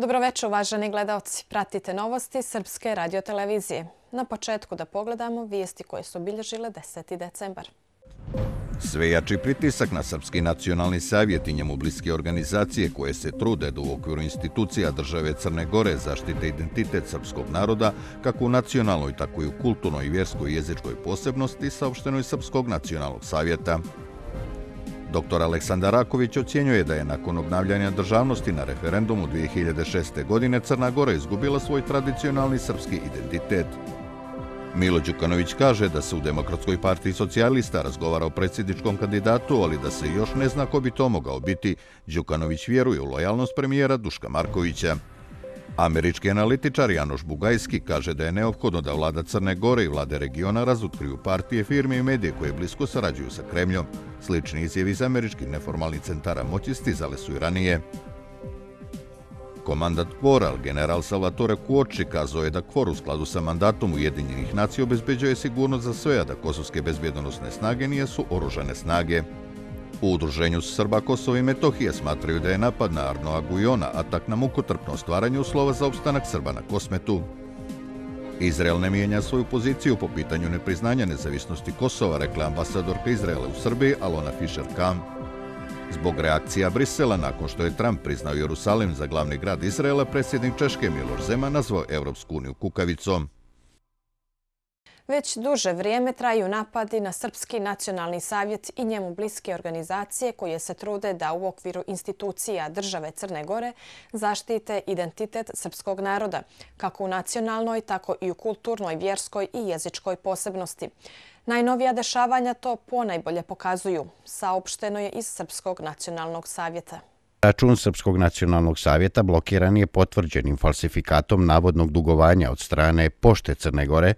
Dobroveče, uvaženi gledalci. Pratite novosti Srpske radiotelevizije. Na početku da pogledamo vijesti koje su obilježile 10. decembar. Sve jači pritisak na Srpski nacionalni savjet i njemu bliske organizacije koje se trude da u okviru institucija države Crne Gore zaštite identitet srpskog naroda, kako u nacionalnoj, tako i u kulturnoj, vjerskoj i jezičkoj posebnosti, saopštenoj Srpskog nacionalnog savjeta. Dr. Aleksandar Raković ocjenjuje da je nakon obnavljanja državnosti na referendumu 2006. godine Crna Gora izgubila svoj tradicionalni srpski identitet. Milo Đukanović kaže da se u Demokratskoj partiji socijalista razgovara o predsjedničkom kandidatu, ali da se još ne zna ko bi to mogao biti. Đukanović vjeruje u lojalnost premijera Duška Markovića. Američki analitičar Janoš Bugajski kaže da je neophodno da vlada Crne Gore i vlade regiona razutkriju partije, firme i medije koje blisko sarađuju sa Kremljom. Slični izjevi iz američkih neformalnih centara moći stizale su i ranije. Komandant Kvoral, general Salvatore Kuoči, kazao je da Kvor u skladu sa mandatom Ujedinjenih nacija obezbeđuje sigurnost za sve, a da kosovske bezbjedonosne snage nije su oružane snage. U udruženju Srba Kosova i Metohije smatraju da je napad na Arno Agujona atak na mukotrpno stvaranje uslova za opstanak Srba na Kosmetu. Izrael ne mijenja svoju poziciju po pitanju nepriznanja nezavisnosti Kosova, rekla ambasadorka Izraela u Srbiji Alona Fischer-Kam. Zbog reakcija Brisela, nakon što je Trump priznao Jerusalim za glavni grad Izraela, predsjednik Češke Miloš Zema nazvao Evropsku uniju kukavicom. Već duže vrijeme traju napadi na Srpski nacionalni savjet i njemu bliske organizacije koje se trude da u okviru institucija države Crne Gore zaštite identitet srpskog naroda, kako u nacionalnoj, tako i u kulturnoj, vjerskoj i jezičkoj posebnosti. Najnovija dešavanja to najbolje pokazuju, saopšteno je iz Srpskog nacionalnog savjeta. Račun Srpskog nacionalnog savjeta blokiran je potvrđenim falsifikatom navodnog dugovanja od strane Pošte Crne Gore,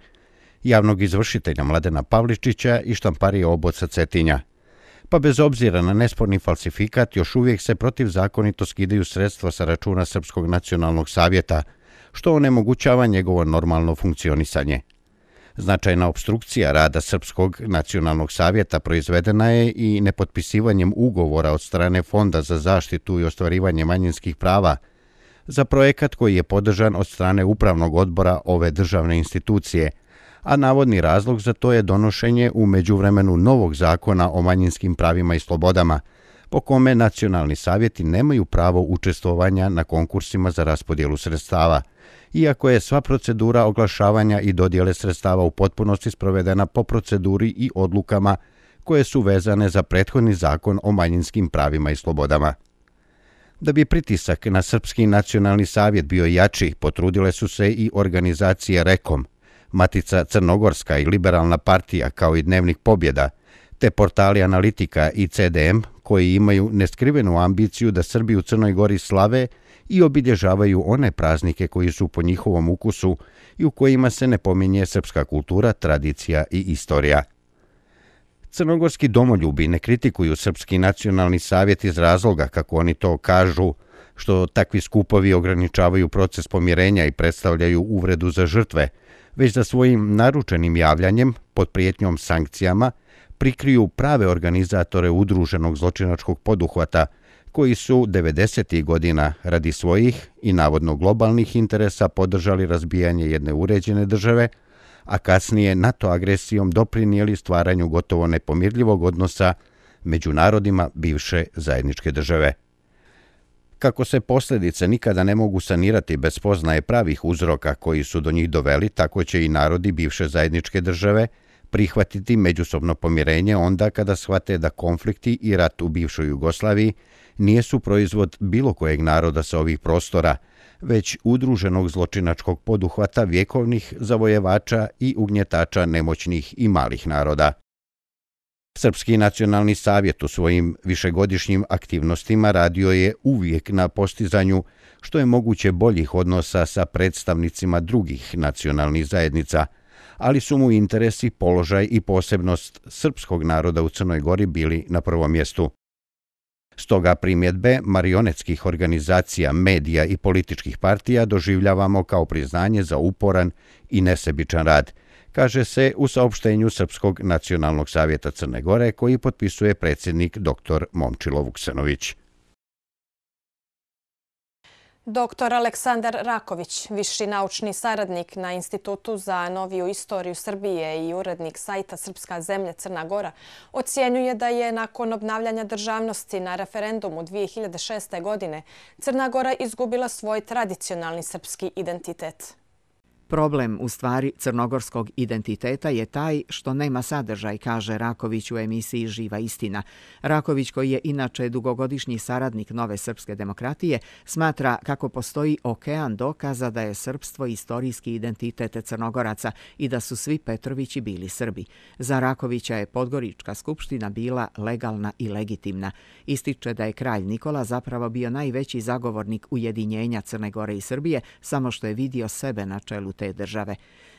javnog izvršitelja Mladena Pavličića i štamparije oboca Cetinja. Pa bez obzira na nesporni falsifikat, još uvijek se protiv zakonito skidaju sredstva sa računa Srpskog nacionalnog savjeta, što onemogućava njegovo normalno funkcionisanje. Značajna obstrukcija rada Srpskog nacionalnog savjeta proizvedena je i nepotpisivanjem ugovora od strane Fonda za zaštitu i ostvarivanje manjinskih prava za projekat koji je podržan od strane Upravnog odbora ove državne institucije – a navodni razlog za to je donošenje u međuvremenu novog zakona o manjinskim pravima i slobodama, po kome nacionalni savjeti nemaju pravo učestvovanja na konkursima za raspodjelu sredstava, iako je sva procedura oglašavanja i dodjele sredstava u potpunosti sprovedena po proceduri i odlukama koje su vezane za prethodni zakon o manjinskim pravima i slobodama. Da bi pritisak na Srpski nacionalni savjet bio jači, potrudile su se i organizacije REKOM, Matica Crnogorska i Liberalna partija kao i Dnevnik pobjeda, te portali Analitika i CDM koji imaju neskrivenu ambiciju da Srbi u Crnoj Gori slave i obilježavaju one praznike koji su po njihovom ukusu i u kojima se ne pominje srpska kultura, tradicija i istorija. Crnogorski domoljubi ne kritikuju Srpski nacionalni savjet iz razloga, kako oni to kažu, što takvi skupovi ograničavaju proces pomirenja i predstavljaju uvredu za žrtve, već da svojim naručenim javljanjem, pod prijetnjom sankcijama, prikriju prave organizatore udruženog zločinačkog poduhvata, koji su 90. godina radi svojih i navodno globalnih interesa podržali razbijanje jedne uređene države, a kasnije NATO agresijom doprinijeli stvaranju gotovo nepomirljivog odnosa među narodima bivše zajedničke države. Kako se posljedice nikada ne mogu sanirati bez poznaje pravih uzroka koji su do njih doveli, tako će i narodi bivše zajedničke države prihvatiti međusobno pomirenje onda kada shvate da konflikti i rat u bivšoj Jugoslaviji nije su proizvod bilo kojeg naroda sa ovih prostora, već udruženog zločinačkog poduhvata vjekovnih zavojevača i ugnjetača nemoćnih i malih naroda. Srpski nacionalni savjet u svojim višegodišnjim aktivnostima radio je uvijek na postizanju što je moguće boljih odnosa sa predstavnicima drugih nacionalnih zajednica, ali su mu interesi, položaj i posebnost srpskog naroda u Crnoj Gori bili na prvom mjestu. Stoga primjedbe marionetskih organizacija, medija i političkih partija doživljavamo kao priznanje za uporan i nesebičan rad – kaže se u saopštenju Srpskog nacionalnog savjeta Crne Gore koji potpisuje predsjednik dr. Momčilo Vuksanović. Dr. Aleksandar Raković, viši naučni saradnik na Institutu za noviju istoriju Srbije i urednik sajta Srpska zemlja Crna Gora, ocjenjuje da je nakon obnavljanja državnosti na referendumu 2006. godine Crna Gora izgubila svoj tradicionalni srpski identitet. Problem u stvari crnogorskog identiteta je taj što nema sadržaj, kaže Raković u emisiji Živa istina. Raković, koji je inače dugogodišnji saradnik Nove srpske demokratije, smatra kako postoji okean dokaza da je srpstvo istorijski identitet crnogoraca i da su svi Petrovići bili Srbi. Za Rakovića je Podgorička skupština bila legalna i legitimna. Ističe da je kralj Nikola zapravo bio najveći zagovornik ujedinjenja Crne Gore i Srbije, samo što je vidio sebe na čelu te države.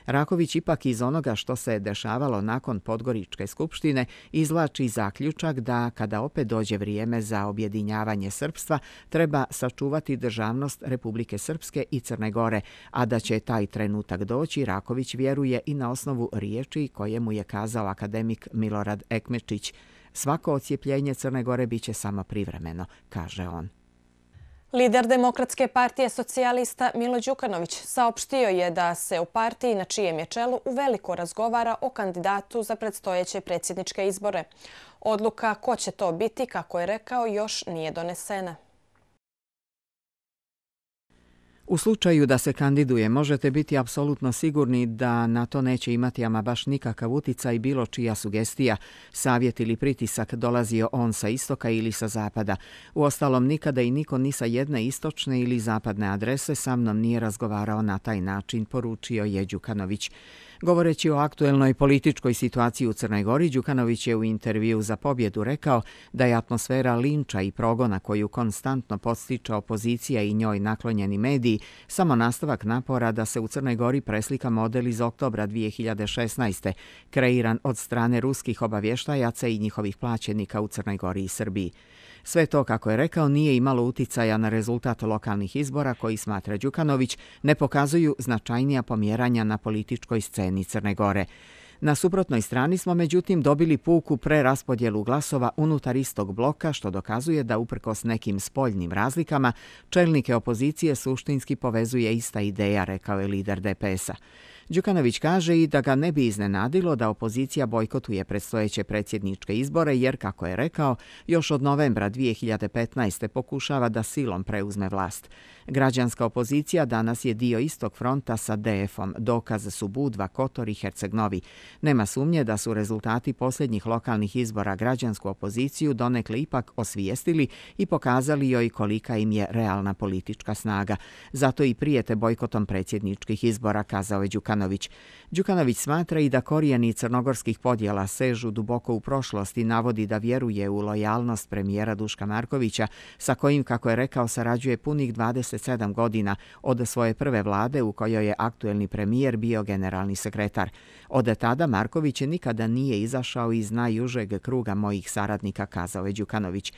Raković ipak iz onoga što se dešavalo nakon Podgoričke skupštine izlači zaključak da kada opet dođe vrijeme za objedinjavanje Srbstva, treba sačuvati državnost Republike Srpske i Crne Gore, a da će taj trenutak doći, Raković vjeruje i na osnovu riječi koje mu je kazao akademik Milorad Ekmečić. Svako ocijepljenje Crne Gore biće samo privremeno, kaže on. Lider Demokratske partije socijalista Milo Đukanović saopštio je da se u partiji na čijem je čelu uveliko razgovara o kandidatu za predstojeće predsjedničke izbore. Odluka ko će to biti, kako je rekao, još nije donesena. U slučaju da se kandiduje, možete biti apsolutno sigurni da na to neće imati ama baš nikakav uticaj bilo čija sugestija, savjet ili pritisak dolazio on sa istoka ili sa zapada. U ostalom, nikada i niko ni sa jedne istočne ili zapadne adrese sa mnom nije razgovarao na taj način, poručio je Đukanović. Govoreći o aktuelnoj političkoj situaciji u Crnoj Gori, Đukanović je u intervju za pobjedu rekao da je atmosfera linča i progona koju konstantno postiče opozicija i njoj naklonjeni mediji samo nastavak napora da se u Crnoj Gori preslika model iz oktobra 2016. kreiran od strane ruskih obavještajaca i njihovih plaćenika u Crnoj Gori i Srbiji. Sve to, kako je rekao, nije imalo uticaja na rezultat lokalnih izbora koji, smatra Đukanović, ne pokazuju značajnija pomjeranja na političkoj sceni Crne Gore. Na suprotnoj strani smo međutim dobili puku pre raspodjelu glasova unutar istog bloka, što dokazuje da uprko s nekim spoljnim razlikama, čelnike opozicije suštinski povezuje ista ideja, rekao je lider DPS-a. Đukanović kaže i da ga ne bi iznenadilo da opozicija bojkotuje predstojeće predsjedničke izbore jer, kako je rekao, još od novembra 2015. pokušava da silom preuzme vlast. Građanska opozicija danas je dio istog fronta sa DF-om, dokaz su Budva, Kotor i herceg Nema sumnje da su rezultati posljednjih lokalnih izbora građansku opoziciju donekle ipak osvijestili i pokazali joj kolika im je realna politička snaga. Zato i prijete bojkotom predsjedničkih izbora, kazao je Đukanović. Đukanović smatra i da korijeni crnogorskih podjela sežu duboko u prošlosti, navodi da vjeruje u lojalnost premijera Duška Markovića, sa kojim, kako je rekao, sarađuje punih 20 27 godina od svoje prve vlade u kojoj je aktuelni premijer bio generalni sekretar. Od tada Marković nikada nije izašao iz najužeg kruga mojih saradnika, kazao je Đukanović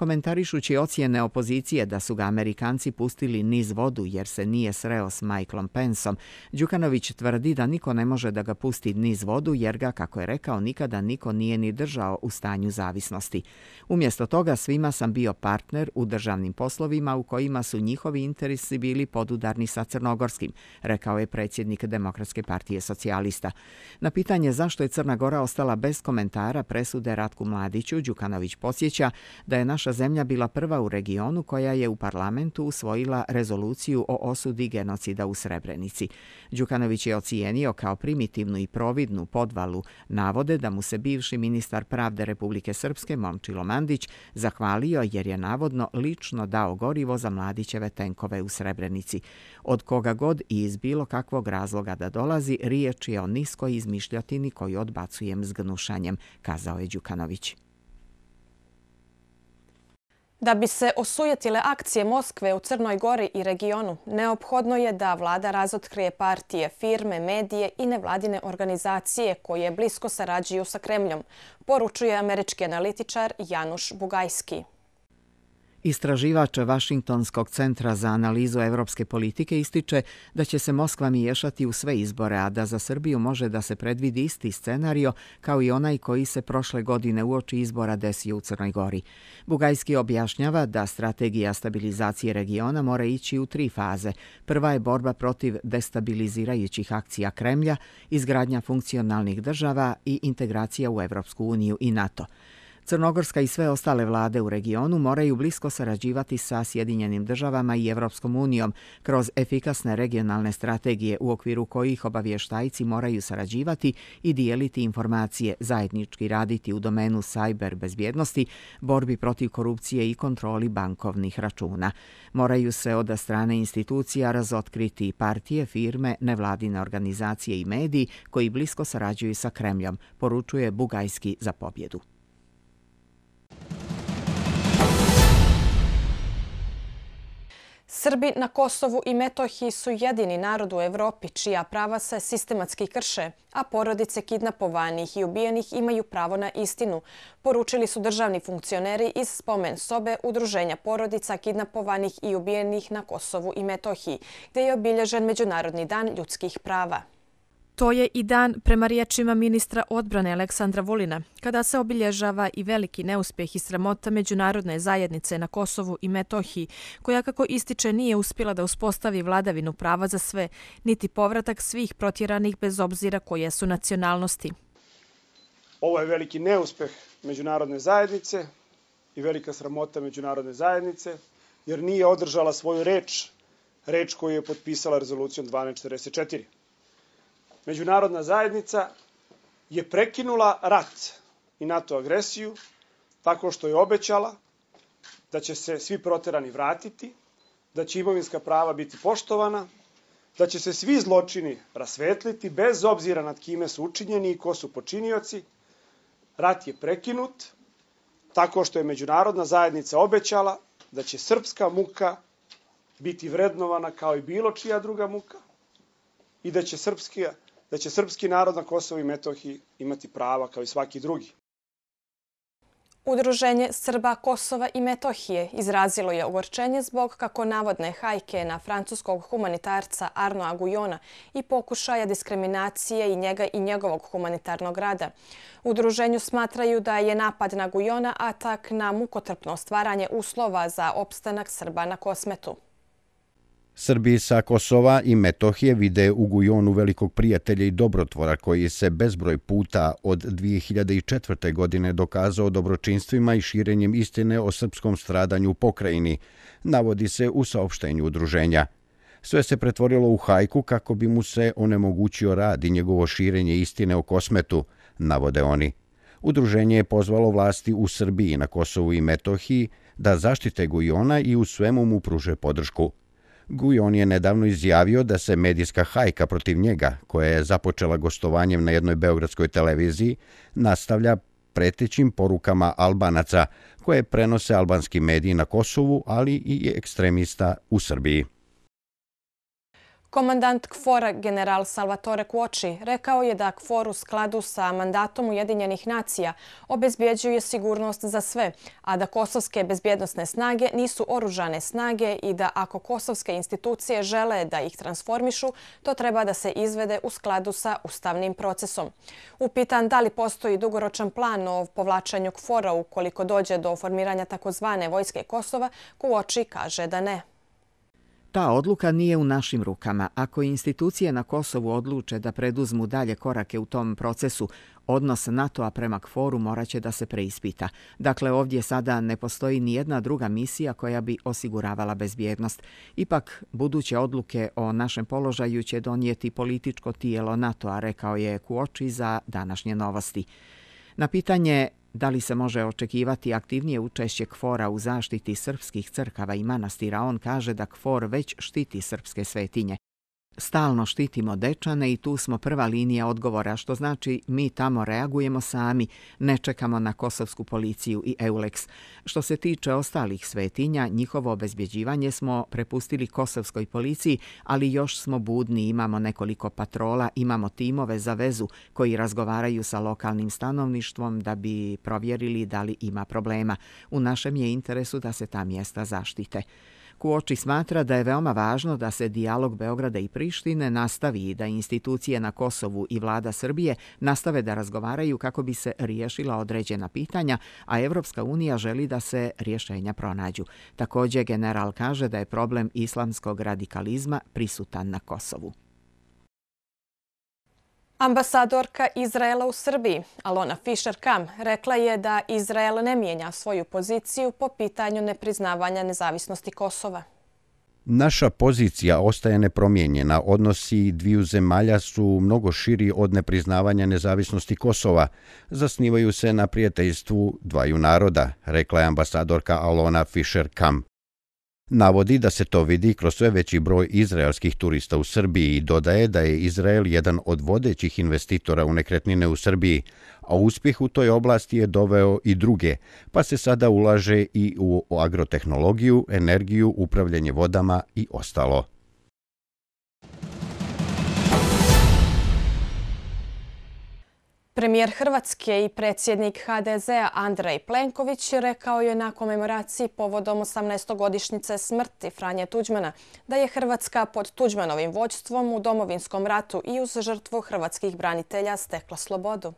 komentarišući ocjene opozicije da su ga Amerikanci pustili niz vodu jer se nije sreo s Michaelom Pensom, Đukanović tvrdi da niko ne može da ga pusti niz vodu jer ga, kako je rekao, nikada niko nije ni držao u stanju zavisnosti. Umjesto toga svima sam bio partner u državnim poslovima u kojima su njihovi interesi bili podudarni sa Crnogorskim, rekao je predsjednik Demokratske partije socijalista. Na pitanje zašto je Crna Gora ostala bez komentara presude Ratku Mladiću, Đukanović posjeća da je naša naša zemlja bila prva u regionu koja je u parlamentu usvojila rezoluciju o osudi genocida u Srebrenici. Đukanović je ocijenio kao primitivnu i providnu podvalu navode da mu se bivši ministar pravde Republike Srpske Momčilo Mandić zahvalio jer je navodno lično dao gorivo za mladićeve tenkove u Srebrenici. Od koga god i iz bilo kakvog razloga da dolazi, riječ je o niskoj izmišljotini koju odbacujem s gnušanjem, kazao je Đukanović. Da bi se osujetile akcije Moskve u Crnoj Gori i regionu, neophodno je da vlada razotkrije partije, firme, medije i nevladine organizacije koje blisko sarađuju sa Kremljom, poručuje američki analitičar Januš Bugajski. Istraživač Vašingtonskog centra za analizu evropske politike ističe da će se Moskva miješati u sve izbore, a da za Srbiju može da se predvidi isti scenario kao i onaj koji se prošle godine uoči izbora desio u Crnoj Gori. Bugajski objašnjava da strategija stabilizacije regiona mora ići u tri faze. Prva je borba protiv destabilizirajućih akcija Kremlja, izgradnja funkcionalnih država i integracija u Evropsku uniju i NATO. Crnogorska i sve ostale vlade u regionu moraju blisko sarađivati sa Sjedinjenim državama i Evropskom unijom kroz efikasne regionalne strategije u okviru kojih obavještajci moraju sarađivati i dijeliti informacije, zajednički raditi u domenu sajber bezbjednosti, borbi protiv korupcije i kontroli bankovnih računa. Moraju se od strane institucija razotkriti partije, firme, nevladine organizacije i mediji koji blisko sarađuju sa Kremljom, poručuje Bugajski za pobjedu. Srbi na Kosovu i Metohiji su jedini narod u Evropi čija prava se sistematski krše, a porodice kidnapovanih i ubijenih imaju pravo na istinu, poručili su državni funkcioneri iz spomen sobe Udruženja porodica kidnapovanih i ubijenih na Kosovu i Metohiji, gdje je obilježen Međunarodni dan ljudskih prava. To je i dan prema riječima ministra odbrane Aleksandra Vulina, kada se obilježava i veliki neuspjeh i sramota međunarodne zajednice na Kosovu i Metohiji, koja kako ističe nije uspjela da uspostavi vladavinu prava za sve, niti povratak svih protjeranih bez obzira koje su nacionalnosti. Ovo je veliki neuspjeh međunarodne zajednice i velika sramota međunarodne zajednice, jer nije održala svoju reč, reč koju je potpisala rezolucijom 1244 međunarodna zajednica je prekinula rat i NATO agresiju tako što je obećala da će se svi proterani vratiti, da će imovinska prava biti poštovana, da će se svi zločini rasvetliti bez obzira nad kime su učinjeni i ko su počinioci. Rat je prekinut tako što je međunarodna zajednica obećala da će srpska muka biti vrednovana kao i bilo čija druga muka i da će srpska da će srpski narod na Kosovo i Metohiji imati prava kao i svaki drugi. Udruženje Srba, Kosova i Metohije izrazilo je ogorčenje zbog, kako navodne hajke na francuskog humanitarca Arno Agujona i pokušaja diskriminacije i njega i njegovog humanitarnog rada. Udruženju smatraju da je napad na Agujona atak na mukotrpno stvaranje uslova za opstanak Srba na kosmetu. Srbi sa Kosova i Metohije vide u Gujonu velikog prijatelja i dobrotvora koji se bezbroj puta od 2004. godine dokazao dobročinstvima i širenjem istine o srpskom stradanju u pokrajini, navodi se u saopštenju udruženja. Sve se pretvorilo u hajku kako bi mu se onemogućio rad i njegovo širenje istine o kosmetu, navode oni. Udruženje je pozvalo vlasti u Srbiji na Kosovu i Metohiji da zaštite Gujona i u svemu mu pruže podršku – Gujon je nedavno izjavio da se medijska hajka protiv njega, koja je započela gostovanjem na jednoj beogradskoj televiziji, nastavlja pretećim porukama albanaca koje prenose albanski mediji na Kosovu, ali i ekstremista u Srbiji. Komandant Kfora, general Salvatore Kuoči rekao je da KFOR u skladu sa mandatom Ujedinjenih nacija obezbijeđuje sigurnost za sve, a da kosovske bezbjednostne snage nisu oružane snage i da ako kosovske institucije žele da ih transformišu, to treba da se izvede u skladu sa ustavnim procesom. Upitan da li postoji dugoročan plan o povlačanju kfor ukoliko dođe do formiranja takozvane vojske Kosova, Kuoči kaže da ne. Ta odluka nije u našim rukama. Ako institucije na Kosovu odluče da preduzmu dalje korake u tom procesu, odnos NATO-a prema kfor moraće da se preispita. Dakle, ovdje sada ne postoji ni jedna druga misija koja bi osiguravala bezbjednost. Ipak, buduće odluke o našem položaju će donijeti političko tijelo NATO-a, rekao je Kuoči za današnje novosti. Na pitanje Da li se može očekivati aktivnije učešće Kfora u zaštiti srpskih crkava i manastira, on kaže da KFOR već štiti srpske svetinje stalno štitimo dečane i tu smo prva linija odgovora, što znači mi tamo reagujemo sami, ne čekamo na kosovsku policiju i Eulex. Što se tiče ostalih svetinja, njihovo obezbjeđivanje smo prepustili kosovskoj policiji, ali još smo budni, imamo nekoliko patrola, imamo timove za vezu koji razgovaraju sa lokalnim stanovništvom da bi provjerili da li ima problema. U našem je interesu da se ta mjesta zaštite. Kuoči smatra da je veoma važno da se dijalog Beograda i Prištine nastavi i da institucije na Kosovu i vlada Srbije nastave da razgovaraju kako bi se riješila određena pitanja, a Evropska unija želi da se rješenja pronađu. Također general kaže da je problem islamskog radikalizma prisutan na Kosovu. Ambasadorka Izraela u Srbiji, Alona Fischer-Kam, rekla je da Izrael ne mijenja svoju poziciju po pitanju nepriznavanja nezavisnosti Kosova. Naša pozicija ostaje nepromjenjena. Odnosi dviju zemalja su mnogo širi od nepriznavanja nezavisnosti Kosova. Zasnivaju se na prijateljstvu dvaju naroda, rekla je ambasadorka Alona Fischer-Kamp. Navodi da se to vidi kroz sve veći broj izraelskih turista u Srbiji i dodaje da je Izrael jedan od vodećih investitora u nekretnine u Srbiji, a uspjeh u toj oblasti je doveo i druge, pa se sada ulaže i u agrotehnologiju, energiju, upravljanje vodama i ostalo. Premijer Hrvatske i predsjednik HDZ-a Andrej Plenković rekao je na komemoraciji povodom 18-godišnjice smrti Franje Tuđmana da je Hrvatska pod Tuđmanovim vođstvom u domovinskom ratu i uz žrtvu hrvatskih branitelja stekla slobodu.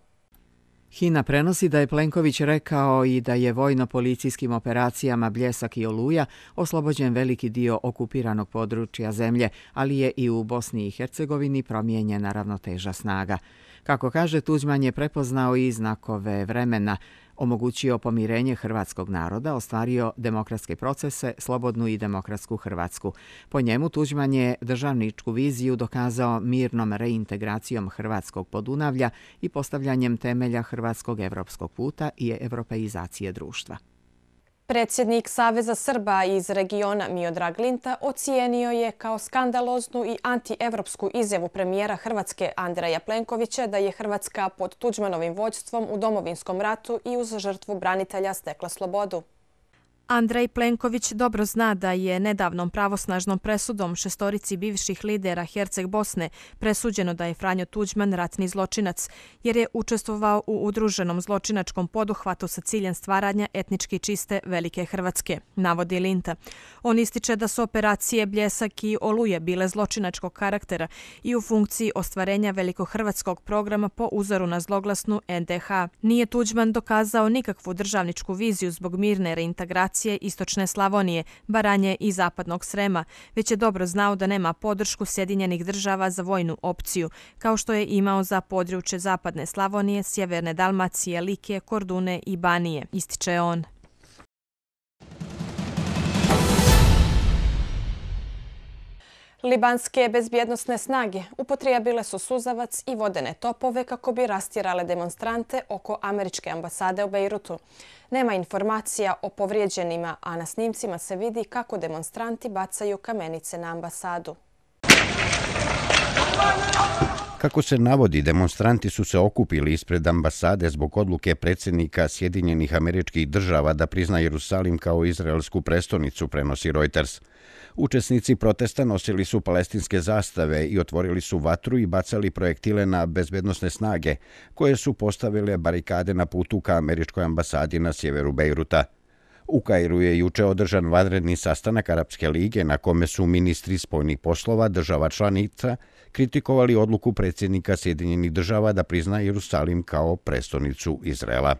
Hina prenosi da je Plenković rekao i da je vojno-policijskim operacijama Bljesak i Oluja oslobođen veliki dio okupiranog područja zemlje, ali je i u Bosni i Hercegovini promijenjena ravnoteža snaga. Kako kaže, Tuđman je prepoznao i znakove vremena, omogućio pomirenje hrvatskog naroda, ostvario demokratske procese, slobodnu i demokratsku Hrvatsku. Po njemu Tuđman je državničku viziju dokazao mirnom reintegracijom hrvatskog podunavlja i postavljanjem temelja hrvatskog evropskog puta i evropeizacije društva. Predsjednik Saveza Srba iz regiona Miodrag Linta ocijenio je kao skandaloznu i antievropsku izjavu premijera Hrvatske Andreja Plenkovića da je Hrvatska pod Tuđmanovim vođstvom u domovinskom ratu i uz žrtvu branitelja stekla slobodu. Andrej Plenković dobro zna da je nedavnom pravosnažnom presudom šestorici bivših lidera Herceg Bosne presuđeno da je Franjo Tuđman ratni zločinac, jer je učestvovao u udruženom zločinačkom poduhvatu sa ciljem stvaranja etnički čiste Velike Hrvatske, navodi Linta. On ističe da su operacije Bljesak i Oluje bile zločinačkog karaktera i u funkciji ostvarenja Velikohrvatskog programa po uzoru na zloglasnu NDH. Nije Tuđman dokazao nikakvu državničku viziju zbog mirne reintegracije Dalmacije, Istočne Slavonije, Baranje i Zapadnog Srema, već je dobro znao da nema podršku Sjedinjenih država za vojnu opciju, kao što je imao za područje Zapadne Slavonije, Sjeverne Dalmacije, Like, Kordune i Banije, ističe on. Libanske bezbjednostne snage upotrijabile su suzavac i vodene topove kako bi rastirale demonstrante oko američke ambasade u Bejrutu. Nema informacija o povrijeđenima, a na snimcima se vidi kako demonstranti bacaju kamenice na ambasadu. Kako se navodi, demonstranti su se okupili ispred ambasade zbog odluke predsjednika Sjedinjenih američkih država da prizna Jerusalim kao izraelsku prestonicu, prenosi Reuters. Učesnici protesta nosili su palestinske zastave i otvorili su vatru i bacali projektile na bezbednostne snage, koje su postavile barikade na putu ka američkoj ambasadi na sjeveru Bejruta. U Kairu je juče održan vanredni sastanak Arabske lige na kome su ministri spojnih poslova država članica kritikovali odluku predsjednika Sjedinjenih država da prizna Jerusalim kao prestonicu Izrela.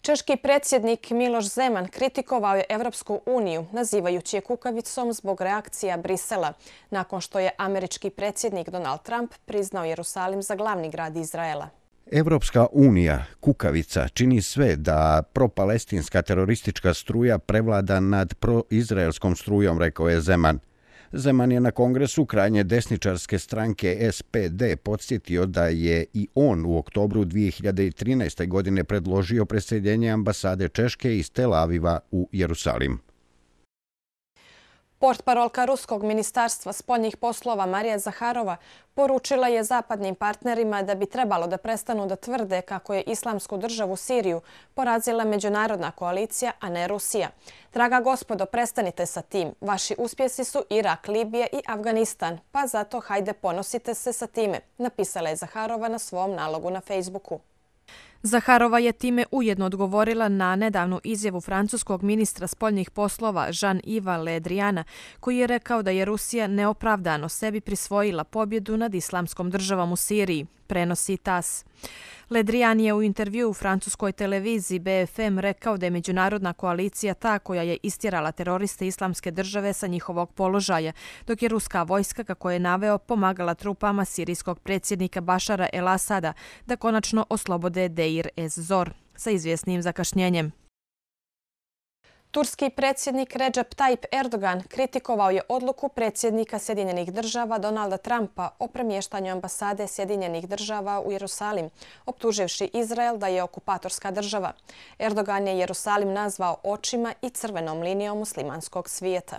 Češki predsjednik Miloš Zeman kritikovao je Evropsku uniju, nazivajući je kukavicom zbog reakcija Brisela, nakon što je američki predsjednik Donald Trump priznao Jerusalim za glavni grad Izraela. Evropska unija, kukavica, čini sve da propalestinska teroristička struja prevlada nad proizraelskom strujom, rekao je Zeman. Zeman je na kongresu krajnje desničarske stranke SPD podsjetio da je i on u oktobru 2013. godine predložio preseljenje ambasade Češke iz Tel Aviva u Jerusalim. Portparolka Ruskog ministarstva spoljnih poslova Marija Zaharova poručila je zapadnim partnerima da bi trebalo da prestanu da tvrde kako je islamsku državu Siriju porazila međunarodna koalicija, a ne Rusija. Draga gospodo, prestanite sa tim. Vaši uspjesi su Irak, Libija i Afganistan, pa zato hajde ponosite se sa time, napisala je Zaharova na svom nalogu na Facebooku. Zaharova je time ujedno odgovorila na nedavnu izjavu francuskog ministra spoljnih poslova Jean-Yves Ledriana, koji je rekao da je Rusija neopravdano sebi prisvojila pobjedu nad islamskom državom u Siriji, prenosi TAS. Ledrian je u intervju u francuskoj televiziji BFM rekao da je međunarodna koalicija ta koja je istjerala teroriste islamske države sa njihovog položaja, dok je ruska vojska, kako je naveo, pomagala trupama sirijskog predsjednika Bašara El Asada da konačno oslobode Deir Ez Zor sa izvjesnim zakašnjenjem. Turski predsjednik Recep Tayyip Erdogan kritikovao je odluku predsjednika Sjedinjenih država Donalda Trumpa o premještanju ambasade Sjedinjenih država u Jerusalim, optuživši Izrael da je okupatorska država. Erdogan je Jerusalim nazvao očima i crvenom linijom muslimanskog svijeta.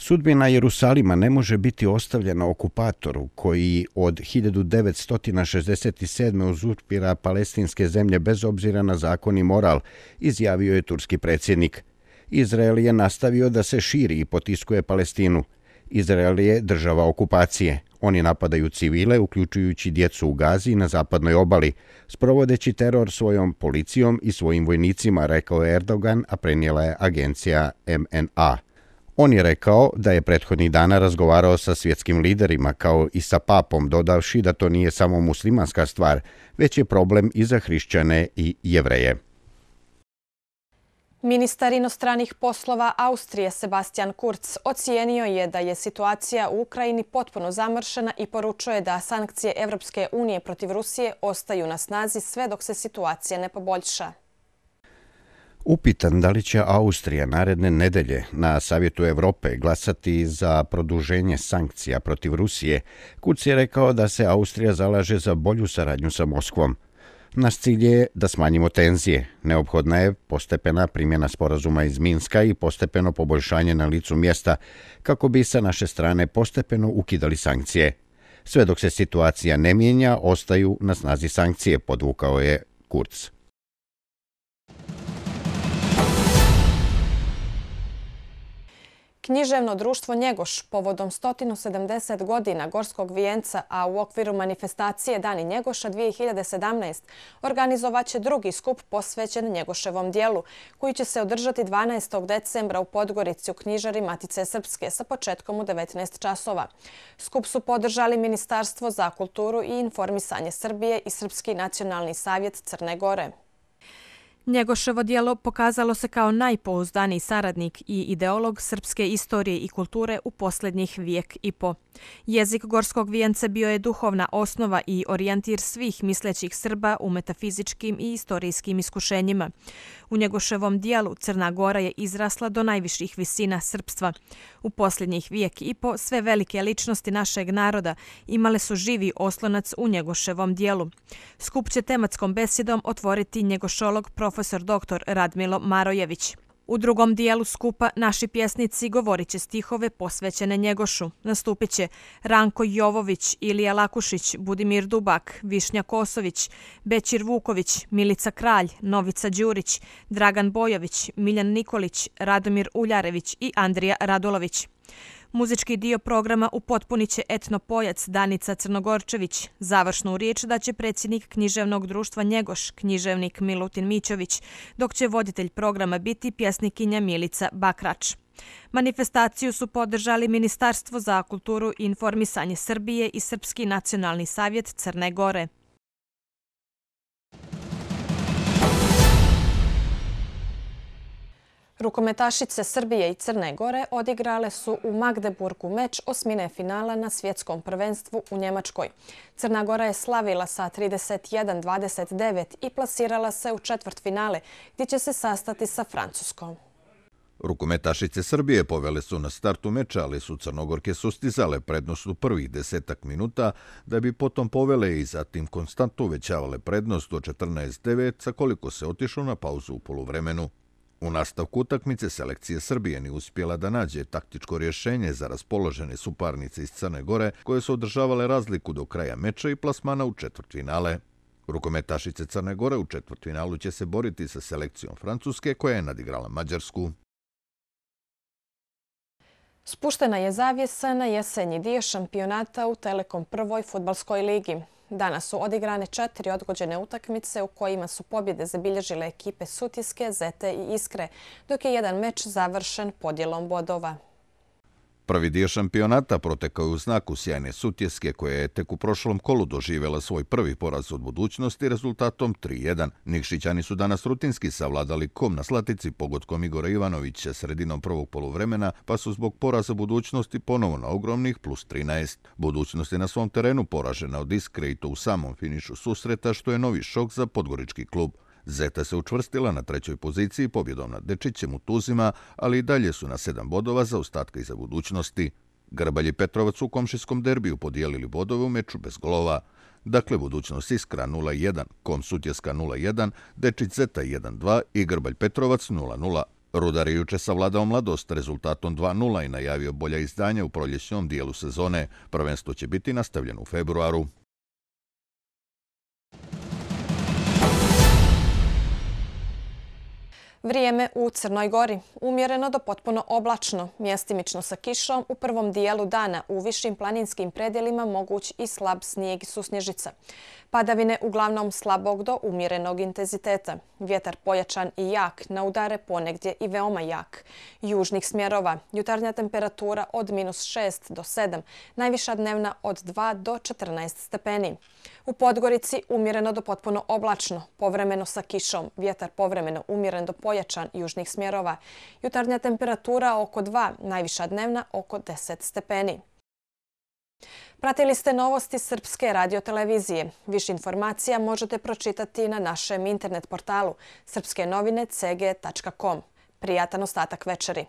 Sudbina Jerusalima ne može biti ostavljena okupatoru koji od 1967. uzurpira palestinske zemlje bez obzira na zakon i moral, izjavio je turski predsjednik. Izrael je nastavio da se širi i potiskuje Palestinu. Izrael je država okupacije. Oni napadaju civile, uključujući djecu u Gazi na zapadnoj obali, sprovodeći teror svojom policijom i svojim vojnicima, rekao je Erdogan, a prenijela je agencija MNA. On je rekao da je prethodni dana razgovarao sa svjetskim liderima kao i sa papom, dodavši da to nije samo muslimanska stvar, već je problem i za hrišćane i jevreje. Ministar inostranih poslova Austrije Sebastian Kurz ocijenio je da je situacija u Ukrajini potpuno zamršena i poručuje da sankcije Evropske unije protiv Rusije ostaju na snazi sve dok se situacija ne poboljša. Upitan da li će Austrija naredne nedelje na Savjetu Evrope glasati za produženje sankcija protiv Rusije, Kuc je rekao da se Austrija zalaže za bolju saradnju sa Moskvom. Naš cilj je da smanjimo tenzije. Neophodna je postepena primjena sporazuma iz Minska i postepeno poboljšanje na licu mjesta kako bi sa naše strane postepeno ukidali sankcije. Sve dok se situacija ne mijenja, ostaju na snazi sankcije, podvukao je Kurz. Književno društvo Njegoš povodom 170 godina Gorskog vijenca, a u okviru manifestacije Dani Njegoša 2017, organizovaće drugi skup posvećen Njegoševom dijelu, koji će se održati 12. decembra u Podgorici u knjižari Matice Srpske sa početkom u 19. časova. Skup su podržali Ministarstvo za kulturu i informisanje Srbije i Srpski nacionalni savjet Crne Gore. Njegoševo dijelo pokazalo se kao najpouzdaniji saradnik i ideolog srpske istorije i kulture u posljednjih vijek i po. Jezik Gorskog vijence bio je duhovna osnova i orijentir svih mislećih Srba u metafizičkim i istorijskim iskušenjima. U njegoševom dijelu Crna Gora je izrasla do najviših visina Srpstva. U posljednjih vijek i po sve velike ličnosti našeg naroda imale su živi oslonac u njegoševom dijelu. Skup će tematskom besjedom otvoriti njegošolog prof profesor dr. Radmilo Marojević. U drugom dijelu skupa naši pjesnici govorit će stihove posvećene Njegošu. Nastupit će Ranko Jovović, Ilija Lakušić, Budimir Dubak, Višnja Kosović, Bećir Vuković, Milica Kralj, Novica Đurić, Dragan Bojović, Miljan Nikolić, Radomir Uljarević i Andrija Radulović. Muzički dio programa upotpuniće etnopojac Danica Crnogorčević. Završnu riječ da će predsjednik književnog društva Njegoš, književnik Milutin Mićović, dok će voditelj programa biti pjesnikinja Milica Bakrač. Manifestaciju su podržali Ministarstvo za kulturu i informisanje Srbije i Srpski nacionalni savjet Crne Gore. Rukometašice Srbije i Crne Gore odigrale su u Magdeburgu meč osmine finala na svjetskom prvenstvu u Njemačkoj. Crna Gora je slavila sa 31-29 i plasirala se u četvrt finale gdje će se sastati sa Francuskom. Rukometašice Srbije povele su na startu meča, ali su Crnogorke sustizale prednost u prvih desetak minuta da bi potom povele i zatim konstantno uvećavale prednost do 14.9 9 sa koliko se otišlo na pauzu u polovremenu. U nastavku utakmice selekcija Srbije ni uspjela da nađe taktičko rješenje za raspoložene suparnice iz Crne Gore koje su održavale razliku do kraja meča i plasmana u četvrtfinale. Rukometašice Crne Gore u četvrtfinalu će se boriti sa selekcijom Francuske koja je nadigrala Mađarsku. Spuštena je zavjesa na jesenji dio šampionata u Telekom prvoj futbalskoj ligi. Danas su odigrane četiri odgođene utakmice u kojima su pobjede zabilježile ekipe Sutiske, Zete i Iskre, dok je jedan meč završen podjelom bodova. Prvi dio šampionata protekao je u znaku sjajne sutjeske koja je tek u prošlom kolu doživjela svoj prvi poraz od budućnosti rezultatom 3-1. Nikšićani su danas rutinski savladali kom na slatici pogodkom Igora Ivanovića sredinom prvog poluvremena, pa su zbog poraza budućnosti ponovo na ogromnih plus 13. Budućnost je na svom terenu poražena od iskre i to u samom finišu susreta, što je novi šok za podgorički klub. Zeta se učvrstila na trećoj poziciji pobjedom nad Dečićem u Tuzima, ali i dalje su na sedam bodova za ostatka i za budućnosti. Grbalj i Petrovac u komšijskom derbiju podijelili bodove u meču bez golova. Dakle, budućnost Iskra 0-1, Kom Sutjeska 0-1, Dečić Zeta 1-2 i Grbalj Petrovac 0-0. Rudar je juče savladao mladost rezultatom 2-0 i najavio bolja izdanja u proljećnom dijelu sezone. Prvenstvo će biti nastavljeno u februaru. Vrijeme u Crnoj Gori. Umjereno do potpuno oblačno. Mjestimično sa kišom u prvom dijelu dana u višim planinskim predjelima moguć i slab snijeg susnježica. Hvala. Padavine uglavnom slabog do umjerenog intenziteta. Vjetar pojačan i jak, na udare ponegdje i veoma jak. Južnih smjerova, jutarnja temperatura od minus 6 do 7, najviša dnevna od 2 do 14 stepeni. U Podgorici umjereno do potpuno oblačno, povremeno sa kišom, vjetar povremeno umjeren do pojačan južnih smjerova. Jutarnja temperatura oko 2, najviša dnevna oko 10 stepeni. Pratili ste novosti Srpske radiotelevizije. Više informacija možete pročitati na našem internet portalu srpskenovine.cg.com. Prijatan ostatak večeri.